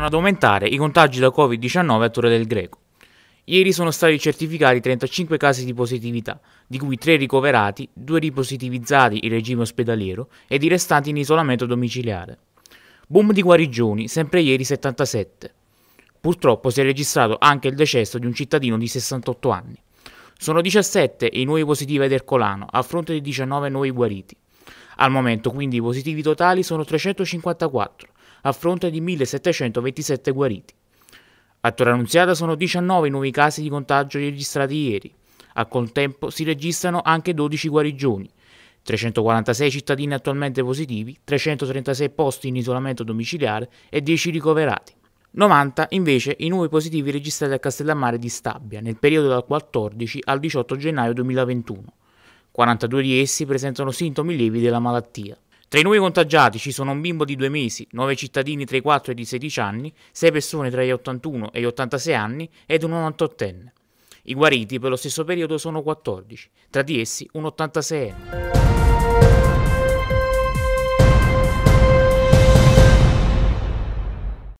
continuano ad aumentare i contagi da Covid-19 a Torre del Greco. Ieri sono stati certificati 35 casi di positività, di cui 3 ricoverati, 2 ripositivizzati in regime ospedaliero ed i restanti in isolamento domiciliare. Boom di guarigioni, sempre ieri 77. Purtroppo si è registrato anche il decesso di un cittadino di 68 anni. Sono 17 i nuovi positivi ad Ercolano, a fronte di 19 nuovi guariti. Al momento quindi i positivi totali sono 354, a fronte di 1727 guariti. A Annunziata sono 19 i nuovi casi di contagio registrati ieri. Al contempo si registrano anche 12 guarigioni, 346 cittadini attualmente positivi, 336 posti in isolamento domiciliare e 10 ricoverati. 90 invece i nuovi positivi registrati a Castellammare di Stabia nel periodo dal 14 al 18 gennaio 2021. 42 di essi presentano sintomi lievi della malattia. Tra i nuovi contagiati ci sono un bimbo di due mesi, nove cittadini tra i 4 e i 16 anni, sei persone tra gli 81 e gli 86 anni ed un 98enne. I guariti per lo stesso periodo sono 14, tra di essi un 86enne.